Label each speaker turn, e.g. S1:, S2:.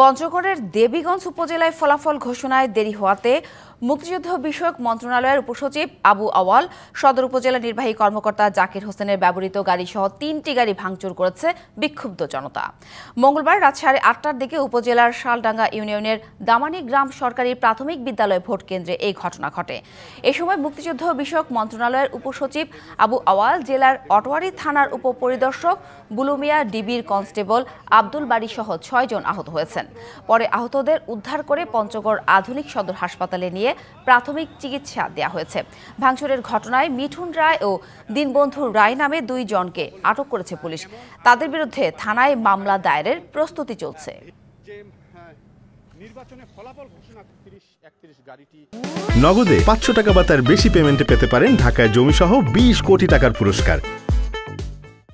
S1: পঞ্চগড়ের দেবীগঞ্জ উপজেলায় ফলাফল ঘোষণায় দেরি হওয়াতে মুক্তিযুদ্ধ বিষয়ক মন্ত্রণালয়ের উপসচিব আবু আওয়াল সদর উপজেলা নির্বাহী কর্মকর্তা জাকির হোসেনের ব্যবহৃত গাড়িসহ তিনটি গাড়ি ভাঙচুর করেছে বিক্ষুব্ধ জনতা মঙ্গলবার রাত সাড়ে আটটার দিকে উপজেলার শালডাঙ্গা ইউনিয়নের দামানি গ্রাম সরকারি প্রাথমিক বিদ্যালয় ভোট কেন্দ্রে এই ঘটনা ঘটে এ সময় মুক্তিযুদ্ধ বিষয়ক মন্ত্রণালয়ের উপসচিব আবু আওয়াল জেলার অটোয়ারি থানার উপপরিদর্শক বুলুমিয়া ডিবির কনস্টেবল আব্দুল বাড়ি সহ ছয়জন আহত হয়েছেন পরে আহতদের উদ্ধার করে পঞ্চগড় আধুনিক সদর হাসপাতালে নিয়ে প্রাথমিক চিকিৎসা দেয়া হয়েছে ভাঙচুরের ঘটনায় মিঠুন রায় ও দিনবন্ধু রায় নামে দুই জনকে আটক করেছে পুলিশ তাদের বিরুদ্ধে থানায় মামলা দায়েরের প্রস্তুতি চলছে
S2: নগদে পাঁচশো টাকা বা তার বেশি পেমেন্টে পেতে পারেন ঢাকায় জমিসহ বিশ কোটি টাকার পুরস্কার